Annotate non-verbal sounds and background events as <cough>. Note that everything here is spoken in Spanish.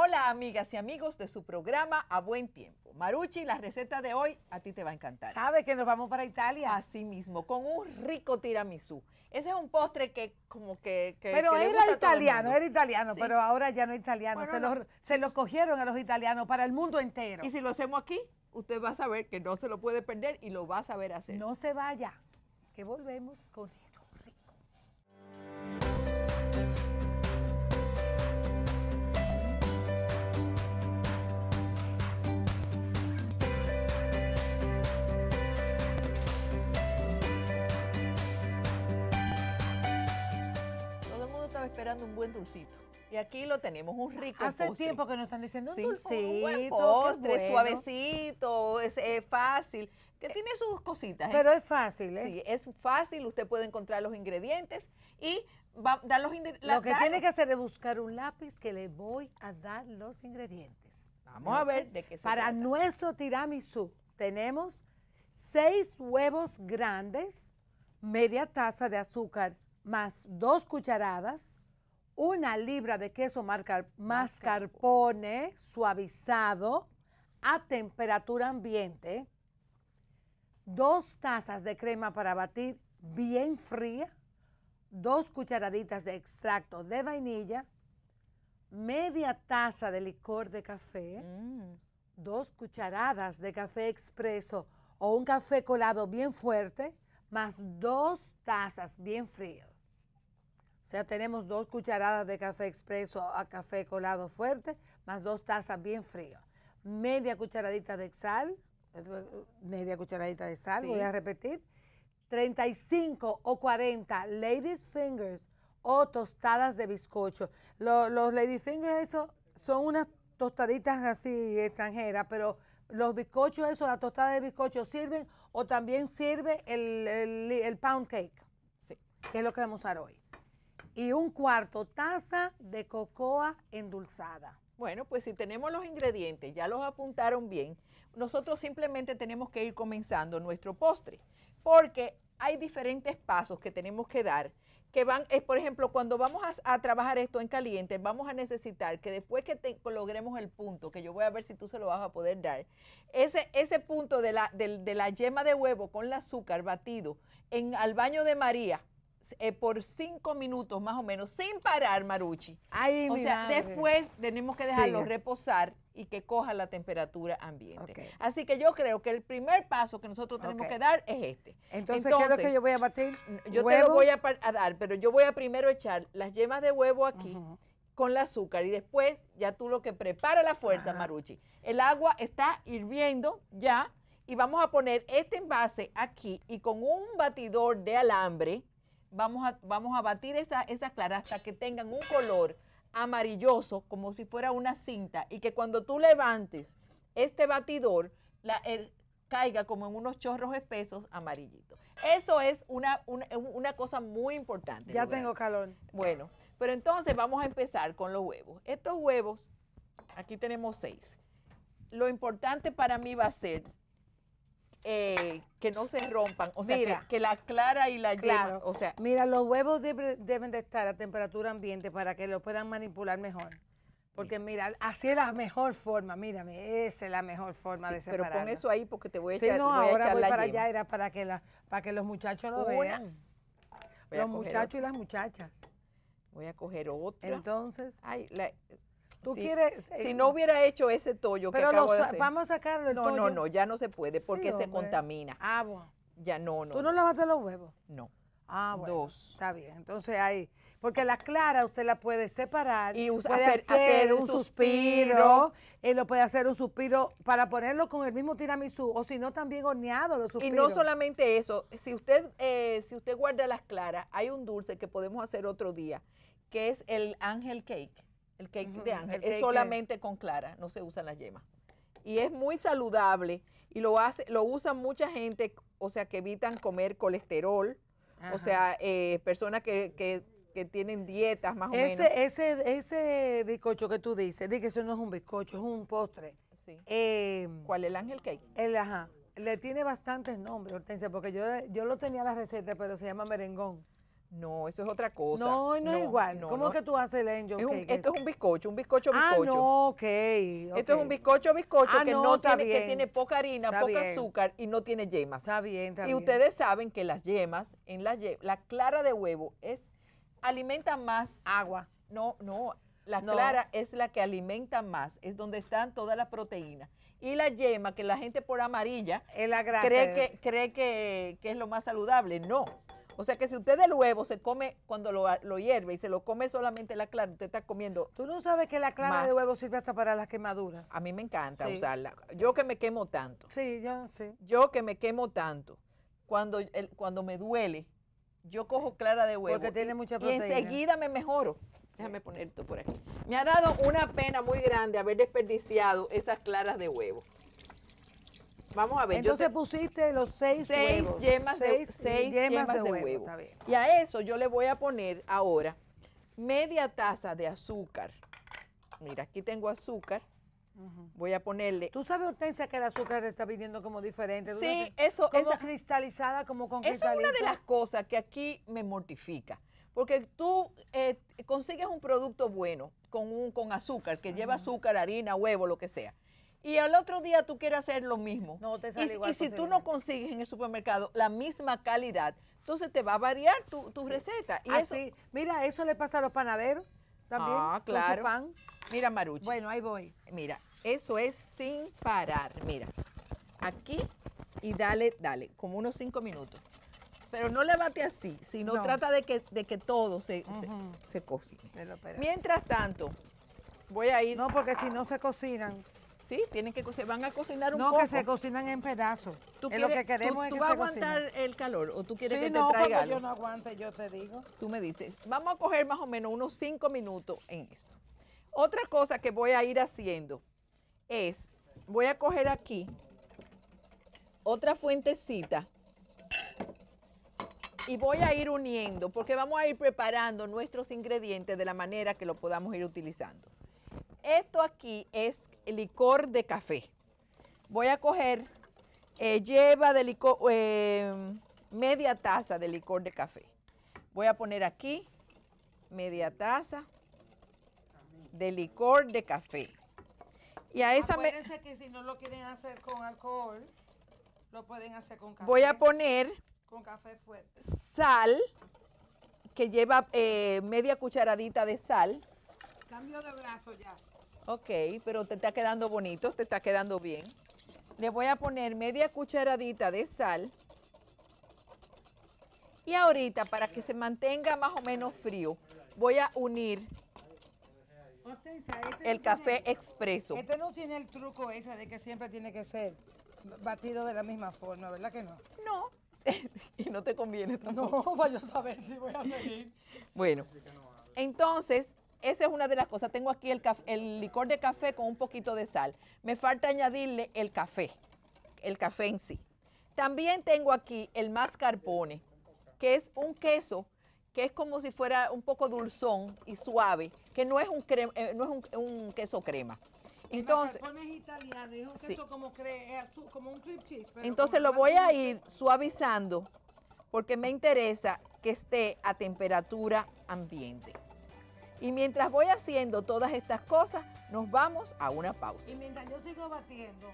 Hola amigas y amigos de su programa A Buen Tiempo. Maruchi, la receta de hoy a ti te va a encantar. ¿Sabe que nos vamos para Italia? Así mismo, con un rico tiramisú. Ese es un postre que como que... pero era, italiano, era italiano, pero ahora ya no es italiano. se, lo cogieron a los italianos para el mundo entero. Y si lo hacemos aquí, usted va a saber que no se lo puede perder y lo va a saber hacer. No se vaya, que volvemos con un buen dulcito. Y aquí lo tenemos, un rico Hace tiempo que nos están diciendo un dulcito, un postre, suavecito, es, fácil, que eh, tiene sus cositas. ¿eh? Pero es fácil, ¿eh? Sí, es fácil, usted puede encontrar los ingredientes y dar los ingredientes. Lo que tiene que hacer es buscar un lápiz que le voy a dar los ingredientes. Vamos a ver de qué Para nuestro tiramisú tenemos seis huevos grandes, media taza de azúcar más dos cucharadas, una libra de queso mascarpone suavizado a temperatura ambiente, dos tazas de crema para batir bien fría, dos cucharaditas de extracto de vainilla, media taza de licor de café, mm. dos cucharadas de café expreso o un café colado bien fuerte, más dos tazas bien frías. O sea, tenemos dos cucharadas de café expreso a café colado fuerte, más dos tazas bien frías. Media cucharadita de sal, eh, eh, media cucharadita de sal, voy a repetir. 35 o 40 ladies fingers o tostadas de bizcocho. Los, ladies fingers, eso son unas tostaditas así extranjeras, pero los bizcochos, eso, la tostada de bizcocho sirven o también sirve el, pound cake, sí. que es lo que vamos a usar hoy y un cuarto taza de cocoa endulzada. Bueno, pues si tenemos los ingredientes, ya los apuntaron bien, nosotros simplemente tenemos que ir comenzando nuestro postre, porque hay diferentes pasos que tenemos que dar, que van, es, eh, por ejemplo, cuando vamos a, trabajar esto en caliente, vamos a necesitar que después que logremos el punto, que yo voy a ver si tú se lo vas a poder dar, ese, ese punto de la, la yema de huevo con el azúcar batido en, al baño de María, eh, por cinco minutos más o menos, sin parar, Maruchi. o sea, después tenemos que dejarlo reposar y que coja la temperatura ambiente. Así que yo creo que el primer paso que nosotros tenemos que dar es este. Entonces, ¿qué es lo que yo voy a batir? Yo te lo voy a, dar, pero yo voy a primero echar las yemas de huevo aquí. con el azúcar y después ya tú lo que prepara la fuerza, Maruchi. El agua está hirviendo ya y vamos a poner este envase aquí y con un batidor de alambre Vamos a, batir esa, esas claras hasta que tengan un color amarilloso, como si fuera una cinta, y que cuando tú levantes este batidor, la, caiga como en unos chorros espesos amarillitos. Eso es una, una cosa muy importante. Ya tengo calor. Bueno, pero entonces vamos a empezar con los huevos. Estos huevos, aquí tenemos seis. Lo importante para mí va a ser eh, que no se rompan, o sea, que, la clara y la claro. o sea. Mira, los huevos deben de estar a temperatura ambiente para que los puedan manipular mejor. Porque mira, así es la mejor forma, mírame, esa es la mejor forma de separar Pero pon eso ahí porque te voy a echar, voy ahora a echar voy para era para que, la, para que los muchachos lo vean. los muchachos y las muchachas. Voy a coger otra. Entonces. Ay, la, eh, si no hubiera hecho ese tollo pero que de hacer. Vamos a sacarlo. no, no, no, ya no se puede porque se contamina. Ah, bueno. Ya no, no. ¿Tú no, lavaste los huevos? No. Ah, bueno. Dos. Está bien. Entonces ahí. Porque la clara usted la puede separar. Y hacer, un suspiro. Y eh, lo puede hacer un suspiro para ponerlo con el mismo tiramisú. O si no, también horneado los suspiros. Y no solamente eso. Si usted, eh, si usted guarda las claras, hay un dulce que podemos hacer otro día, que es el ángel cake el cake de ángel. es solamente con clara, no se usan las yemas. Y es muy saludable y lo hace, lo usa mucha gente, o sea, que evitan comer colesterol, o sea, eh, personas que, que, que, tienen dietas más o menos. Ese, ese bizcocho que tú dices, di que eso no es un bizcocho, es un postre. Sí. Eh, ¿Cuál? El ángel cake. El ajá. Le tiene bastantes nombres, Hortensia, porque yo, yo lo tenía la receta, pero se llama merengón. No, eso es otra cosa. No, no, es igual. ¿Cómo que tú haces el angel Esto es un bizcocho, un bizcocho, ah, bizcocho. Ah, no, ok. Esto es un bizcocho, bizcocho ah, que no tiene, que tiene poca harina, poca azúcar y no tiene yemas. Está bien, está y bien. Y ustedes saben que las yemas, en la, la clara de huevo es alimenta más agua. No, no, la clara es la que alimenta más, es donde están todas las proteínas y la yema, que la gente por amarilla cree, que, cree que, que, es lo más saludable. No, o sea que si usted el huevo se come cuando lo, hierve y se lo come solamente la clara, usted está comiendo. Tú no sabes que la clara de huevo sirve hasta para las quemaduras. A mí me encanta usarla. Yo que me quemo tanto. Sí, yo sí. Yo que me quemo tanto. Cuando, cuando me duele, yo cojo clara de huevo. Porque tiene mucha proteína. Y enseguida me mejoro. Déjame poner esto por aquí. Me ha dado una pena muy grande haber desperdiciado esas claras de huevo vamos a ver. Entonces pusiste los seis, Yemas de, de, huevo. Y a eso yo le voy a poner ahora media taza de azúcar. Mira, aquí tengo azúcar. Voy a ponerle. ¿Tú sabes, Hortensia, que el azúcar está pidiendo como diferente? Sí, eso es. Como cristalizada, como con Eso es una de las cosas que aquí me mortifica. Porque tú eh, consigues un producto bueno con, un, con azúcar, que lleva azúcar, harina, huevo, lo que sea y al otro día tú quieres hacer lo mismo. y, si tú no consigues en el supermercado la misma calidad, entonces te va a variar tu, tu receta. Y ah, mira, eso le pasa a los panaderos también. Ah, claro. Mira, Marucho Bueno, ahí voy. Mira, eso es sin parar. Mira, aquí y dale, dale, como unos cinco minutos. Pero no le bate así, sino no. trata de que, de que todo se, se, se cocine. Mientras tanto, voy a ir. No, porque si no se cocinan, Sí, tienen que se van a cocinar un poco. No, que se cocinan en pedazos. ¿Tú lo que queremos tú, vas a aguantar el calor o tú quieres que te traiga yo no aguante, yo te digo. Tú me dices, vamos a coger más o menos unos cinco minutos en esto. Otra cosa que voy a ir haciendo es, voy a coger aquí otra fuentecita y voy a ir uniendo porque vamos a ir preparando nuestros ingredientes de la manera que lo podamos ir utilizando. Esto aquí es licor de café. Voy a coger, eh, lleva de licor, eh, media taza de licor de café. Voy a poner aquí media taza de licor de café. Y a esa Acuérdense que si no lo quieren hacer con alcohol, lo pueden hacer con café. Voy a poner sal, que lleva eh, media cucharadita de sal. Cambio de brazo ya. Ok, pero te está quedando bonito, te está quedando bien. Le voy a poner media cucharadita de sal. Y ahorita, para que se mantenga más o menos frío, voy a unir este el café expreso. Este no tiene el truco ese de que siempre tiene que ser batido de la misma forma, ¿verdad que no? No, <laughs> y no te conviene tampoco. No, <laughs> pues a saber si voy a seguir. Bueno, entonces esa es una de las cosas. Tengo aquí el, licor de café con un poquito de sal. Me falta añadirle el café, el café en sí. También tengo aquí el mascarpone, que es un queso que es como si fuera un poco dulzón y suave, que no es un, eh, un, queso crema. Entonces, entonces lo voy a ir suavizando porque me interesa que esté a temperatura ambiente. Y mientras voy haciendo todas estas cosas, nos vamos a una pausa. Y mientras yo sigo batiendo.